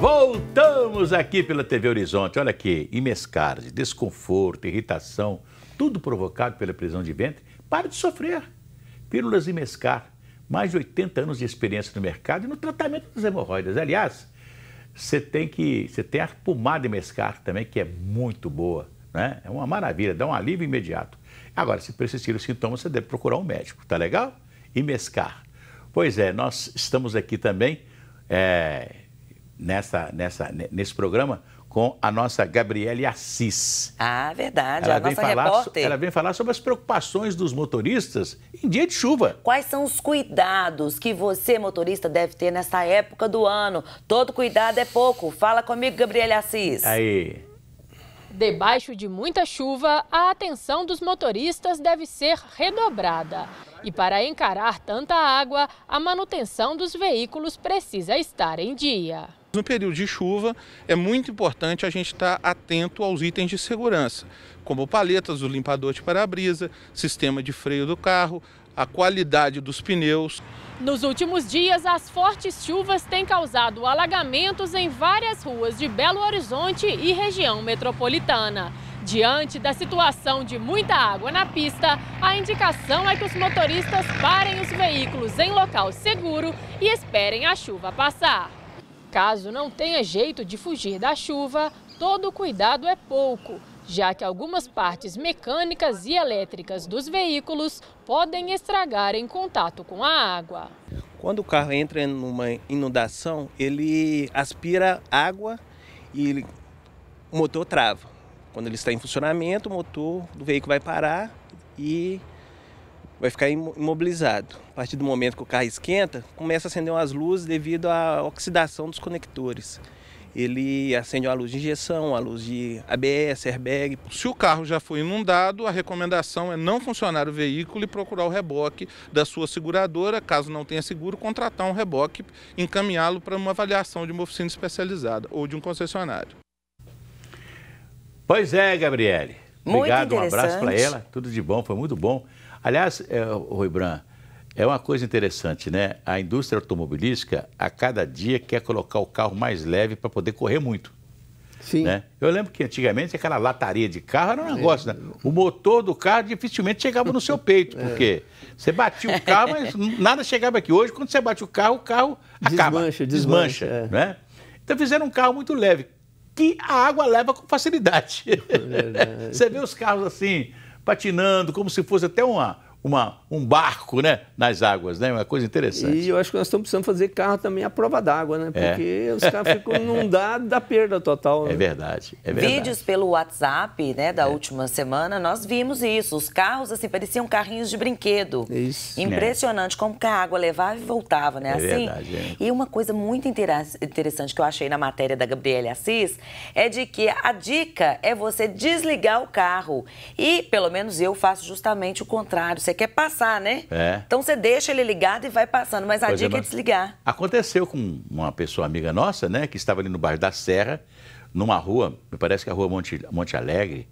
Voltamos aqui pela TV Horizonte. Olha aqui, imescarde, desconforto, irritação, tudo provocado pela prisão de ventre. Para de sofrer. Pílulas Imescar, mais de 80 anos de experiência no mercado e no tratamento das hemorroidas. Aliás, você tem que você tem a pomada Imescar também, que é muito boa, né? É uma maravilha, dá um alívio imediato. Agora, se persistir os sintomas, você deve procurar um médico, tá legal? Imescar. Pois é, nós estamos aqui também é, nessa, nessa, nesse programa com a nossa Gabriele Assis. Ah, verdade, ela a vem nossa falar, repórter. Ela vem falar sobre as preocupações dos motoristas em dia de chuva. Quais são os cuidados que você, motorista, deve ter nessa época do ano? Todo cuidado é pouco. Fala comigo, Gabriele Assis. Aí. Debaixo de muita chuva, a atenção dos motoristas deve ser redobrada. E para encarar tanta água, a manutenção dos veículos precisa estar em dia. No período de chuva, é muito importante a gente estar tá atento aos itens de segurança, como paletas do limpador de para-brisa, sistema de freio do carro, a qualidade dos pneus. Nos últimos dias, as fortes chuvas têm causado alagamentos em várias ruas de Belo Horizonte e região metropolitana. Diante da situação de muita água na pista, a indicação é que os motoristas parem os veículos em local seguro e esperem a chuva passar. Caso não tenha jeito de fugir da chuva, todo cuidado é pouco, já que algumas partes mecânicas e elétricas dos veículos podem estragar em contato com a água. Quando o carro entra em uma inundação, ele aspira água e o motor trava. Quando ele está em funcionamento, o motor do veículo vai parar e vai ficar imobilizado. A partir do momento que o carro esquenta, começa a acender umas luzes devido à oxidação dos conectores. Ele acende uma luz de injeção, uma luz de ABS, airbag. Se o carro já foi inundado, a recomendação é não funcionar o veículo e procurar o reboque da sua seguradora. Caso não tenha seguro, contratar um reboque, encaminhá-lo para uma avaliação de uma oficina especializada ou de um concessionário. Pois é, Gabriele. Obrigado, um abraço para ela. Tudo de bom, foi muito bom Aliás, é, Rui Bran, é uma coisa interessante, né? A indústria automobilística, a cada dia, quer colocar o carro mais leve para poder correr muito. Sim. Né? Eu lembro que antigamente aquela lataria de carro era um é. negócio, é. né? O motor do carro dificilmente chegava no seu peito, é. porque é. você batia o carro, mas nada chegava aqui. Hoje, quando você bate o carro, o carro acaba. Desmancha, desmancha. desmancha é. né? Então fizeram um carro muito leve, que a água leva com facilidade. É você vê os carros assim, patinando, como se fosse até uma, uma, um barco né, nas águas, né? Uma coisa interessante. E eu acho que nós estamos precisando fazer carro também à prova d'água, né? É. Porque é. os carros ficam inundados da perda total. Né? É verdade, é verdade. Vídeos pelo WhatsApp, né, da é. última semana, nós vimos isso. Os carros, assim, pareciam carrinhos de brinquedo. Isso. É. Impressionante é. como que a água levava e voltava, né? É assim. Verdade, é. E uma coisa muito interessante que eu achei na matéria da Gabriela Assis é de que a dica é você desligar o carro. E, pelo menos, eu faço justamente o contrário. Você quer passar, né? É. Então você deixa ele ligado e vai passando, mas a pois é, dica é, é desligar. Aconteceu com uma pessoa amiga nossa, né, que estava ali no bairro da Serra, numa rua, me parece que a rua Monte, Monte Alegre,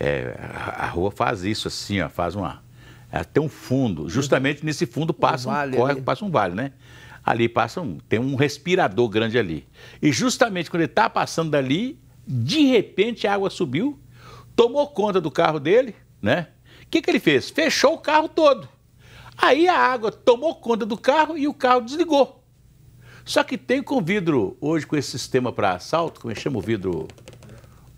é, a, rua faz isso assim, ó, faz uma. Até um fundo. Justamente nesse fundo passa um, vale um corre, passa um vale, né? Ali passa um. Tem um respirador grande ali. E justamente quando ele está passando dali, de repente a água subiu, tomou conta do carro dele, né? O que, que ele fez? Fechou o carro todo. Aí a água tomou conta do carro e o carro desligou. Só que tem com vidro, hoje com esse sistema para assalto, como é que chama o vidro?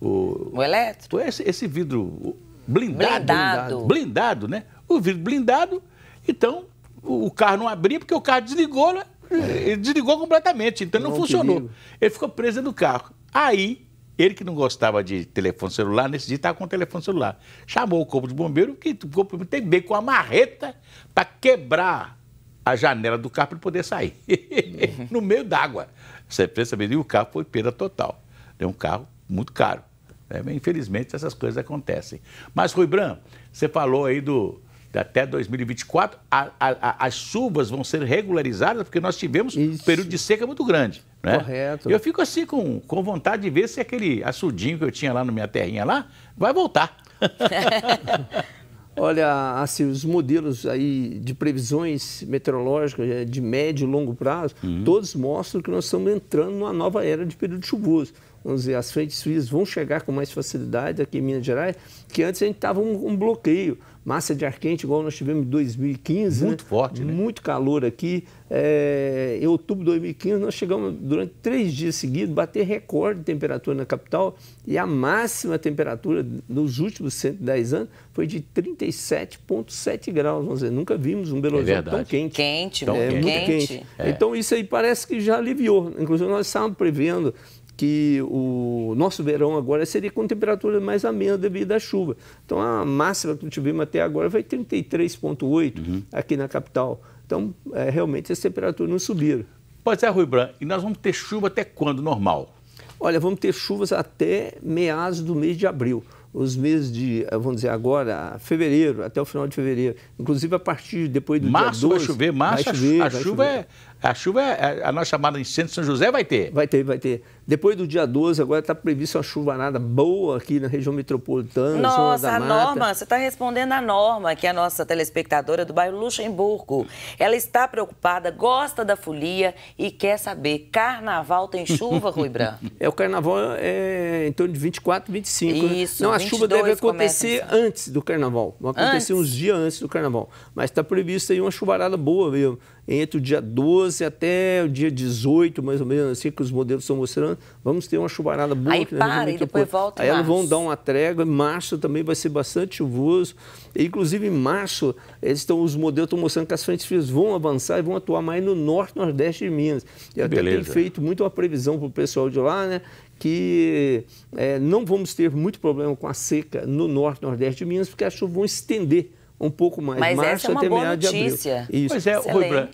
O, o elétrico? Esse, esse vidro blindado, blindado. Blindado, né? O vidro blindado, então o carro não abria porque o carro desligou, né? É. ele desligou completamente, então é não, não funcionou. Ele ficou preso no carro. Aí ele que não gostava de telefone celular, nesse dia estava com o telefone celular. Chamou o corpo de bombeiro, que o corpo de bombeiro com a marreta para quebrar a janela do carro para ele poder sair. no meio d'água. Você percebeu? E o carro foi perda total. É um carro muito caro. É, infelizmente, essas coisas acontecem. Mas, Rui Bran, você falou aí do, até 2024, a, a, as chuvas vão ser regularizadas, porque nós tivemos Isso. um período de seca muito grande. Né? Correto. Eu fico assim com, com vontade de ver se aquele açudinho que eu tinha lá na minha terrinha lá vai voltar. Olha, assim, os modelos aí de previsões meteorológicas é, de médio e longo prazo, uhum. todos mostram que nós estamos entrando numa nova era de período chuvoso vamos dizer, as frentes frias vão chegar com mais facilidade aqui em Minas Gerais, que antes a gente estava um, um, bloqueio. Massa de ar quente, igual nós tivemos em 2015. Né? Muito né? forte, né? Muito calor aqui. É, em outubro de 2015, nós chegamos durante três dias seguidos, bater recorde de temperatura na capital e a máxima temperatura nos últimos 110 anos foi de 37,7 graus. Vamos dizer, nunca vimos um Belo é Horizonte é tão quente. Quente, tão é, quente. Muito quente. É. Então, isso aí parece que já aliviou. Inclusive, nós estávamos prevendo que o nosso verão agora seria com temperatura mais amena devido à chuva. Então a máxima que tivemos até agora vai 33,8 uhum. aqui na capital. Então é, realmente as temperaturas não subiram. Pois é, Rui Bran, e nós vamos ter chuva até quando normal? Olha, vamos ter chuvas até meados do mês de abril. Os meses de, eh, vamos dizer agora, fevereiro, até o final de fevereiro. Inclusive a partir depois do março dia Março vai chover, março vai chover, a, a chuva chover. É a chuva, é, é, a nossa chamada incêndio São José vai ter? Vai ter, vai ter. Depois do dia 12, agora está prevista uma chuvarada boa aqui na região metropolitana. Nossa, a norma, você está respondendo a norma, que é a nossa telespectadora do bairro Luxemburgo. Ela está preocupada, gosta da folia e quer saber: carnaval tem chuva, Rui Bran? É, o carnaval é, é em torno de 24, 25. Né? Isso, né? Não, a chuva deve acontecer começa, assim. antes do carnaval. Vai acontecer antes? uns dias antes do carnaval. Mas está prevista aí uma chuvarada boa mesmo entre o dia 12 até o dia 18, mais ou menos, assim que os modelos estão mostrando, vamos ter uma chuvarada boa. Aí para e depois volta Aí elas vão dar uma trégua, em março também vai ser bastante chuvoso. E, inclusive, em março, eles estão, os modelos estão mostrando que as frentes frias vão avançar e vão atuar mais no norte nordeste de Minas. E até Beleza. tem feito muito uma previsão para o pessoal de lá, né? que é, não vamos ter muito problema com a seca no norte nordeste de Minas, porque as chuvas vão estender um pouco mais. Mas março essa é uma até boa notícia. Isso. Pois é, Excelente. Rubra,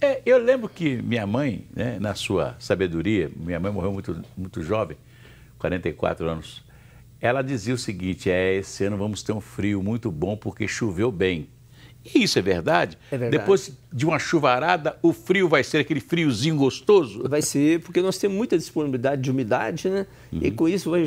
é, eu lembro que minha mãe, né, na sua sabedoria, minha mãe morreu muito, muito jovem, 44 anos. Ela dizia o seguinte: é, esse ano vamos ter um frio muito bom porque choveu bem. E isso é verdade. é verdade. Depois de uma chuvarada, o frio vai ser aquele friozinho gostoso? Vai ser, porque nós temos muita disponibilidade de umidade, né? Uhum. E com isso, vai,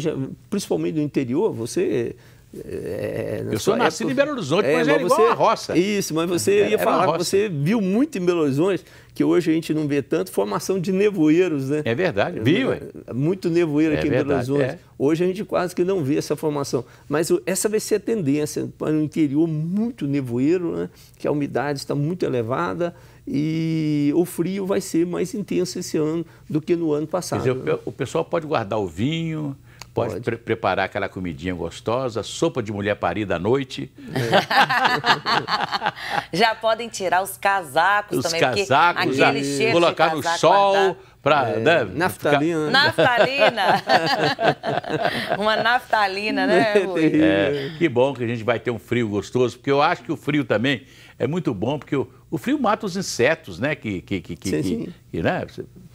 principalmente no interior, você é, eu sou nascido época... em Belo Horizonte, é, mas, mas era você, a roça. Isso, mas você ia falar que você viu muito em Belo Horizonte, que hoje a gente não vê tanto, formação de nevoeiros, né? É verdade, viu? É, muito nevoeiro é aqui verdade, em Belo Horizonte. É. Hoje a gente quase que não vê essa formação. Mas essa vai ser a tendência, para um interior muito nevoeiro, né? que a umidade está muito elevada e o frio vai ser mais intenso esse ano do que no ano passado. Quer dizer, né? o pessoal pode guardar o vinho... Pode, Pode pre preparar aquela comidinha gostosa, sopa de mulher parida à noite. É. Já podem tirar os casacos os também. Os casacos, já, colocar no sol. Pra, é, né, naftalina. Né? Naftalina. Uma naftalina, né, é, Rui? É, que bom que a gente vai ter um frio gostoso, porque eu acho que o frio também é muito bom, porque o, o frio mata os insetos, né? Que, que, que, sim, que, sim. que né?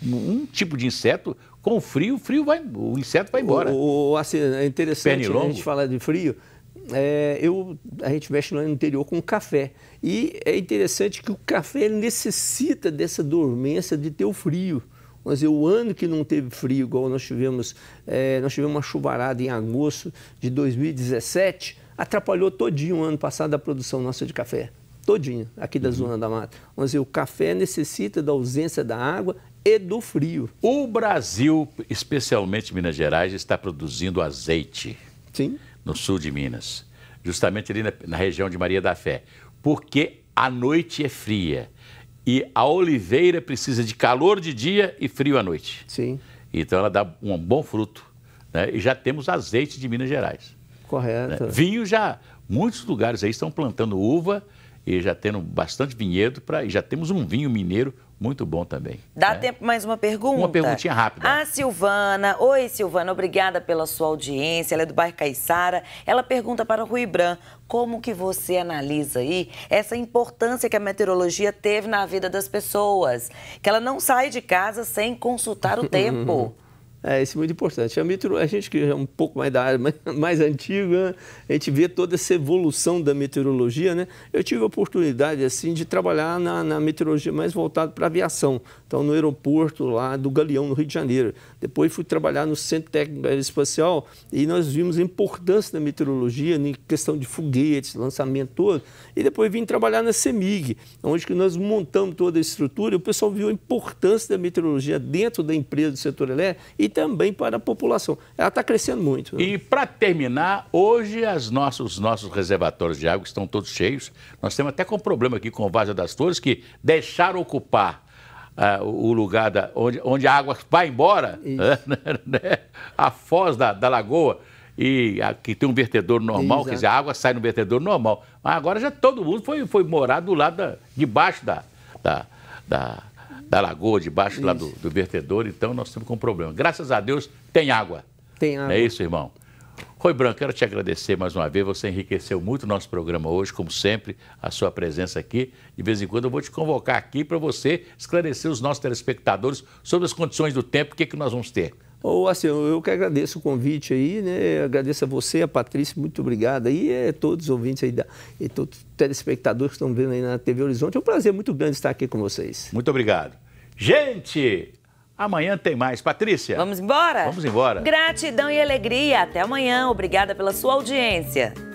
Um tipo de inseto com o frio, frio vai, o inseto vai embora. O, o assim, é interessante a gente falar de frio. É, eu, a gente mexe no interior com café. E é interessante que o café necessita dessa dormência de ter o frio. Mas o ano que não teve frio, igual nós tivemos, é, nós tivemos uma chuvarada em agosto de 2017, atrapalhou todinho o ano passado a produção nossa de café todinha aqui da uhum. zona da mata. Vamos dizer, o café necessita da ausência da água e do frio. O Brasil, especialmente Minas Gerais, está produzindo azeite. Sim. No sul de Minas, justamente ali na, na região de Maria da Fé, porque a noite é fria e a oliveira precisa de calor de dia e frio à noite. Sim. Então ela dá um bom fruto, né? E já temos azeite de Minas Gerais. Correto. Né? Vinho já muitos lugares aí estão plantando uva e já tendo bastante vinhedo para e já temos um vinho mineiro muito bom também. Dá né? tempo mais uma pergunta? Uma perguntinha rápida. A Silvana, oi Silvana, obrigada pela sua audiência, ela é do bairro Caiçara. Ela pergunta para o Rui Bran, como que você analisa aí essa importância que a meteorologia teve na vida das pessoas? Que ela não sai de casa sem consultar o tempo. É, isso é muito importante. A, é meteorologia, a gente que é um pouco mais da área mais, mais antiga, né, a gente vê toda essa evolução da meteorologia, né? Eu tive a oportunidade, assim, de trabalhar na, na meteorologia mais voltada para aviação. Então, no aeroporto lá do Galeão, no Rio de Janeiro. Depois fui trabalhar no Centro Técnico Aeroespacial e nós vimos a importância da meteorologia em questão de foguetes, lançamento todo. E depois vim trabalhar na CEMIG, onde que nós montamos toda a estrutura e o pessoal viu a importância da meteorologia dentro da empresa do setor elétrico também para a população. Ela está crescendo muito. Né? E para terminar, hoje as nossos, os nossos reservatórios de água estão todos cheios. Nós temos até com um problema aqui com o Vaza das Flores, que deixaram ocupar Uh, o lugar da, onde, onde, a água vai embora, né? a foz da, da lagoa, e que tem um vertedor normal, Exato. quer dizer, a água sai no vertedor normal. Mas agora já todo mundo foi, foi morar do lado, da, debaixo da, da, da da lagoa, debaixo isso. lá do, do vertedor, então nós estamos com um problema. Graças a Deus tem água. Tem água. É isso, irmão. Rui Branco, quero te agradecer mais uma vez. Você enriqueceu muito o nosso programa hoje, como sempre, a sua presença aqui. De vez em quando eu vou te convocar aqui para você esclarecer os nossos telespectadores sobre as condições do tempo, o que, é que nós vamos ter. Ou oh, assim, eu que agradeço o convite aí, né? Agradeço a você, a Patrícia, muito obrigado. E todos os ouvintes aí, da, e todos os telespectadores que estão vendo aí na TV Horizonte. É um prazer muito grande estar aqui com vocês. Muito obrigado. Gente, amanhã tem mais. Patrícia. Vamos embora? Vamos embora. Gratidão e alegria. Até amanhã. Obrigada pela sua audiência.